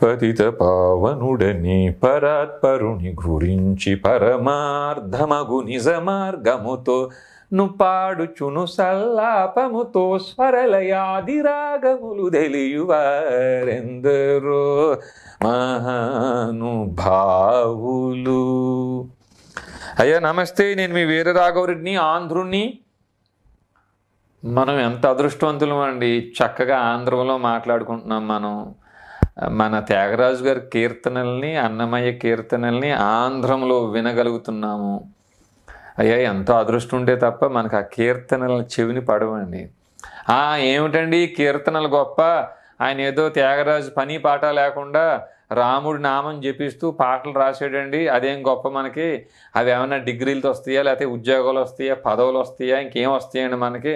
పతిత పావనుడని పరాత్పరుని గురించి పరమార్ధమగు నిజ మార్గముతో నుపాడుచును సల్లాపముతో స్వరలయాది రాగములు తెలియవారెందరో మహానుభావులు అయ్యా నమస్తే నేను మీ వీర ఆంధ్రుణ్ణి మనం ఎంత అదృష్టవంతులం అండి చక్కగా ఆంధ్రంలో మాట్లాడుకుంటున్నాం మనం మన త్యాగరాజు గారి కీర్తనల్ని అన్నమయ్య కీర్తనల్ని ఆంధ్రంలో వినగలుగుతున్నాము అయ్యా ఎంతో అదృష్టం ఉంటే తప్ప మనకు ఆ కీర్తనల చెవిని పడవండి ఏమిటండి కీర్తనలు గొప్ప ఆయన ఏదో త్యాగరాజు పని పాట లేకుండా రాముడి నామం జపిస్తూ పాటలు రాసాడండి అదేం గొప్ప మనకి అవి ఏమైనా డిగ్రీలతో వస్తాయా లేకపోతే ఉద్యోగాలు వస్తాయా పదవులు వస్తాయా ఇంకేం వస్తాయండి మనకి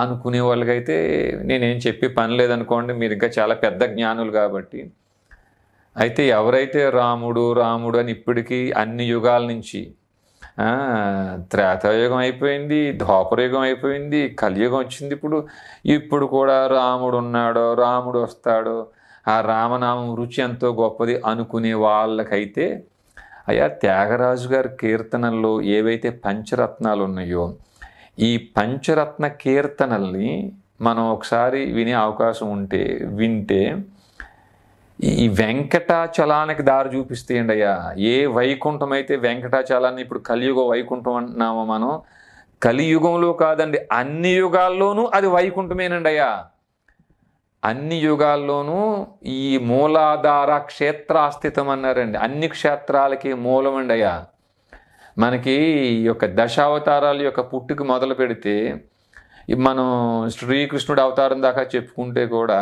అనుకునే వాళ్ళకైతే నేనేం చెప్పి పని లేదనుకోండి మీరు ఇంకా చాలా పెద్ద జ్ఞానులు కాబట్టి అయితే ఎవరైతే రాముడు రాముడు అని ఇప్పటికీ అన్ని యుగాల నుంచి త్రేతాయుగం అయిపోయింది ద్వాపరయుగం అయిపోయింది కలియుగం వచ్చింది ఇప్పుడు ఇప్పుడు కూడా రాముడు ఉన్నాడో రాముడు వస్తాడో ఆ రామనామం రుచి ఎంతో గొప్పది అనుకునే వాళ్ళకైతే అయ్యా త్యాగరాజు గారి కీర్తనల్లో ఏవైతే పంచరత్నాలు ఉన్నాయో ఈ పంచరత్న కీర్తనల్ని మనం ఒకసారి వినే అవకాశం ఉంటే వింటే ఈ వెంకటాచలానికి దారి చూపిస్తే అండి అయ్యా ఏ వైకుంఠం అయితే వెంకటాచలాన్ని ఇప్పుడు కలియుగ వైకుంఠం అంటున్నామో మనం కలియుగంలో కాదండి అన్ని యుగాల్లోనూ అది వైకుంఠమేనండి అయ్యా అన్ని యుగాల్లోనూ ఈ మూలాధార క్షేత్రాస్థితం అన్నారండి అన్ని క్షేత్రాలకి మూలం అండి అయ్యా మనకి ఈ యొక్క దశావతారాల యొక్క పుట్టుకు మొదలు పెడితే మనం శ్రీకృష్ణుడు అవతారం దాకా చెప్పుకుంటే కూడా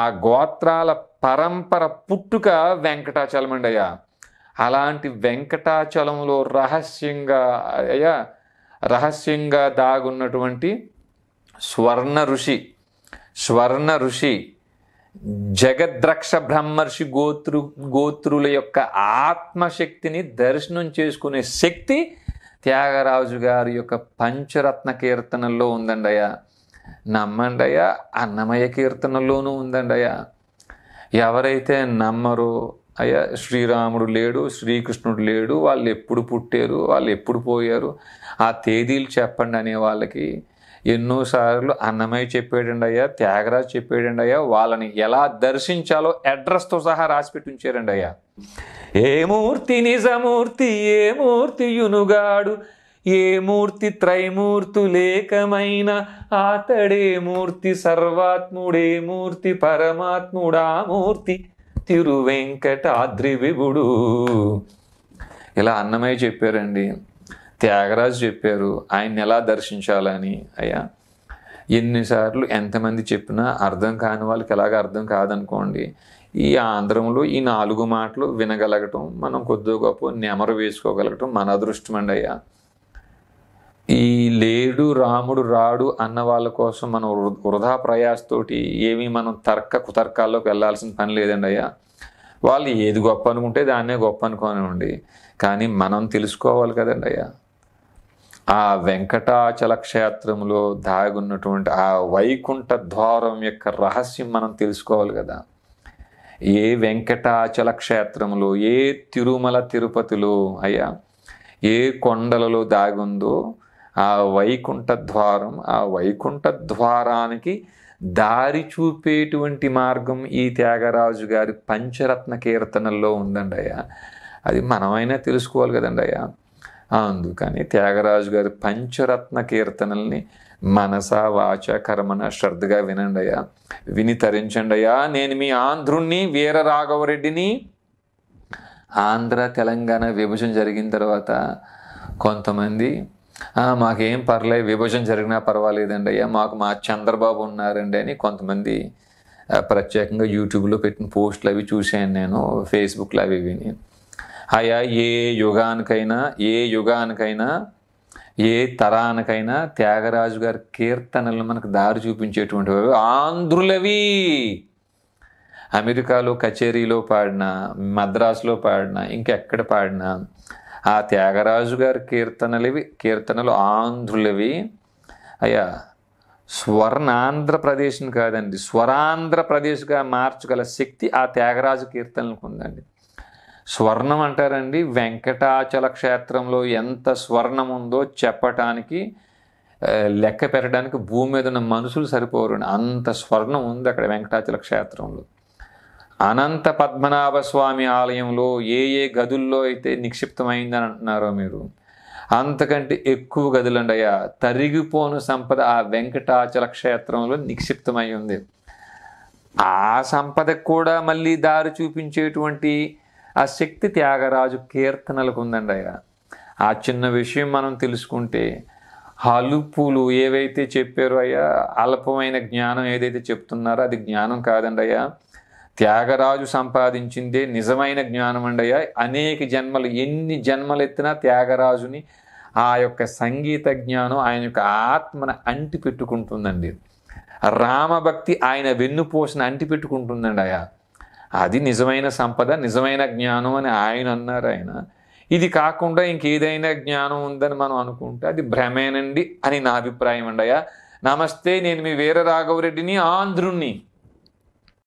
ఆ గోత్రాల పరంపర పుట్టుక వెంకటాచలం అండి అయ్యా అలాంటి వెంకటాచలంలో రహస్యంగా అయ్యా రహస్యంగా దాగున్నటువంటి స్వర్ణ ఋషి స్వర్ణ ఋషి జగద్రక్ష బ్రహ్మర్షి గోత్రు గోత్రుల యొక్క ఆత్మశక్తిని దర్శనం చేసుకునే శక్తి త్యాగరాజు గారి యొక్క పంచరత్న కీర్తనల్లో ఉందండి అయ్యా అన్నమయ్య అన్నమయ కీర్తనల్లోనూ ఉందండి అయ్యా ఎవరైతే నమ్మరో అయ్యా శ్రీరాముడు లేడు శ్రీకృష్ణుడు లేడు వాళ్ళు ఎప్పుడు పుట్టారు వాళ్ళు ఎప్పుడు పోయారు ఆ తేదీలు చెప్పండి అనే వాళ్ళకి ఎన్నోసార్లు అన్నమయ్య చెప్పాడండి అయ్యా త్యాగరాజు చెప్పాడండి అయ్యా వాళ్ళని ఎలా దర్శించాలో అడ్రస్తో సహా రాసిపెట్టి ఉంచారండి అయ్యా ఏ మూర్తి నిజమూర్తి ఏ మూర్తి యునుగాడు ఏ మూర్తి త్రైమూర్తు లేకమైన ఆతడే మూర్తి సర్వాత్ముడే మూర్తి పరమాత్ముడా మూర్తి తిరువెంకటాద్రి విభుడు ఇలా అన్నమయ్య చెప్పారండి త్యాగరాజు చెప్పారు ఆయన్ని ఎలా దర్శించాలని అయ్యా ఎన్నిసార్లు ఎంతమంది చెప్పినా అర్థం కాని వాళ్ళకి ఎలాగ అర్థం కాదనుకోండి ఈ ఆంధ్రంలో ఈ నాలుగు మాటలు వినగలగటం మనం కొద్దిగా గొప్ప నెమరు వేసుకోగలగటం మన అదృష్టం అండి అయ్యా ఈ లేడు రాముడు రాడు అన్న వాళ్ళ కోసం మనం వృధా ప్రయాసతోటి ఏమీ మనం తర్క కుతర్కాల్లోకి వెళ్ళాల్సిన పని లేదండి అయ్యా వాళ్ళు ఏది గొప్ప అనుకుంటే దాన్నే గొప్ప అనుకోనివ్వండి కానీ మనం తెలుసుకోవాలి కదండి అయ్యా ఆ వెంకటాచల క్షేత్రంలో దాగున్నటువంటి ఆ వైకుంఠ ద్వారం యొక్క రహస్యం మనం తెలుసుకోవాలి కదా ఏ వెంకటాచల క్షేత్రంలో ఏ తిరుమల తిరుపతిలో అయ్యా ఏ కొండలలో దాగుందో ఆ వైకుంఠ ద్వారం ఆ వైకుంఠ ద్వారానికి దారి చూపేటువంటి మార్గం ఈ త్యాగరాజు గారి పంచరత్న కీర్తనల్లో ఉందండి అయ్యా అది మనమైనా తెలుసుకోవాలి కదండి అయ్యా అందుకని త్యాగరాజు గారి పంచరత్న కీర్తనల్ని మనస వాచ కర్మన శ్రద్ధగా వినండియా విని తరించండి అయ్యా నేను మీ ఆంధ్రుణ్ణి వీర రాఘవరెడ్డిని ఆంధ్ర తెలంగాణ విభజన జరిగిన తర్వాత కొంతమంది మాకేం పర్లేదు విభజన జరిగినా పర్వాలేదండి అయ్యా మాకు మా చంద్రబాబు ఉన్నారండి అని కొంతమంది ప్రత్యేకంగా యూట్యూబ్లో పెట్టిన పోస్టులు అవి చూశాను నేను ఫేస్బుక్లో అవి విని అయా ఏ యుగానికైనా ఏ యుగానికైనా ఏ తరానికైనా త్యాగరాజు గారి కీర్తనలు మనకు దారి చూపించేటువంటి ఆంధ్రులవి అమెరికాలో కచేరీలో పాడిన మద్రాసులో పాడిన ఇంకెక్కడ పాడినా ఆ త్యాగరాజు గారి కీర్తనలవి కీర్తనలు ఆంధ్రులవి అయ్యా స్వర్ణాంధ్రప్రదేశ్ని కాదండి స్వరాంధ్రప్రదేశ్గా మార్చగల శక్తి ఆ త్యాగరాజు కీర్తనలకు ఉందండి స్వర్ణం అంటారండి వెంకటాచల క్షేత్రంలో ఎంత స్వర్ణం ఉందో చెప్పటానికి లెక్క పెట్టడానికి భూమి మీద ఉన్న మనుషులు సరిపోరు అంత స్వర్ణం ఉంది అక్కడ వెంకటాచల క్షేత్రంలో అనంత పద్మనాభ స్వామి ఆలయంలో ఏ ఏ గదుల్లో అయితే నిక్షిప్తమైందని అంటున్నారో మీరు అంతకంటే ఎక్కువ గదులండి అయ్యా తరిగిపోను సంపద ఆ వెంకటాచల క్షేత్రంలో నిక్షిప్తమై ఉంది ఆ సంపదకు కూడా మళ్ళీ దారి చూపించేటువంటి ఆ శక్తి త్యాగరాజు కీర్తనలకు ఉందండి అయ్యా ఆ చిన్న విషయం మనం తెలుసుకుంటే హలుపులు ఏవైతే చెప్పారో అయ్యా అల్పమైన జ్ఞానం ఏదైతే చెప్తున్నారో అది జ్ఞానం కాదండి అయ్యా త్యాగరాజు సంపాదించిందే నిజమైన జ్ఞానం అండి అయ్యా అనేక జన్మలు ఎన్ని జన్మలు ఎత్తినా త్యాగరాజుని ఆ యొక్క సంగీత జ్ఞానం ఆయన యొక్క ఆత్మను అంటిపెట్టుకుంటుందండి రామభక్తి ఆయన వెన్నుపోసిన అంటిపెట్టుకుంటుందండి అయ్యా అది నిజమైన సంపద నిజమైన జ్ఞానం అని ఆయన అన్నారు ఆయన ఇది కాకుండా ఇంకేదైనా జ్ఞానం ఉందని మనం అనుకుంటే అది భ్రమేనండి అని నా అభిప్రాయం అండయా నమస్తే నేను మీ వీర రాఘవరెడ్డిని ఆంధ్రుణ్ణి